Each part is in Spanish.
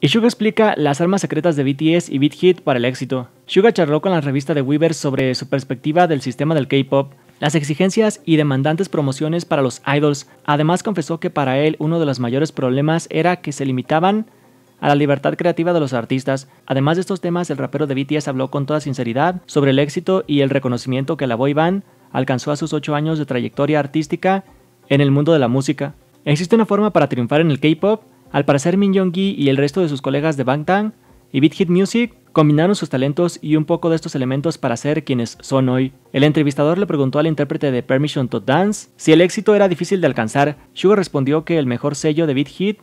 Y Suga explica las armas secretas de BTS y BitHit para el éxito. Suga charló con la revista de Weaver sobre su perspectiva del sistema del K-pop, las exigencias y demandantes promociones para los idols. Además confesó que para él uno de los mayores problemas era que se limitaban a la libertad creativa de los artistas. Además de estos temas, el rapero de BTS habló con toda sinceridad sobre el éxito y el reconocimiento que la boy band alcanzó a sus 8 años de trayectoria artística en el mundo de la música. ¿Existe una forma para triunfar en el K-pop? Al parecer Min Jong-gi y el resto de sus colegas de Bangtan y Beat Hit Music combinaron sus talentos y un poco de estos elementos para ser quienes son hoy. El entrevistador le preguntó al intérprete de Permission to Dance si el éxito era difícil de alcanzar. Sugar respondió que el mejor sello de Beat Hit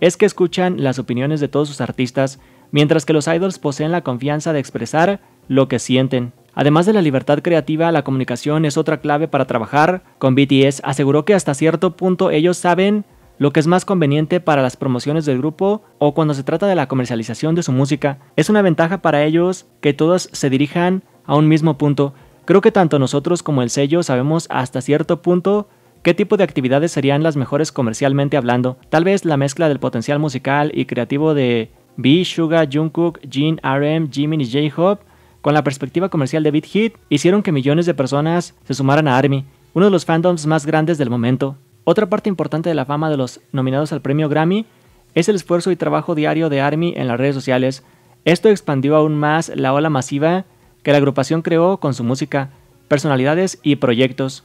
es que escuchan las opiniones de todos sus artistas, mientras que los idols poseen la confianza de expresar lo que sienten. Además de la libertad creativa, la comunicación es otra clave para trabajar con BTS. Aseguró que hasta cierto punto ellos saben lo que es más conveniente para las promociones del grupo o cuando se trata de la comercialización de su música. Es una ventaja para ellos que todos se dirijan a un mismo punto. Creo que tanto nosotros como el sello sabemos hasta cierto punto qué tipo de actividades serían las mejores comercialmente hablando. Tal vez la mezcla del potencial musical y creativo de B, Suga, Jungkook, Jin, RM, Jimin y J-Hope con la perspectiva comercial de Beat Hit hicieron que millones de personas se sumaran a ARMY, uno de los fandoms más grandes del momento. Otra parte importante de la fama de los nominados al premio Grammy es el esfuerzo y trabajo diario de ARMY en las redes sociales. Esto expandió aún más la ola masiva que la agrupación creó con su música, personalidades y proyectos.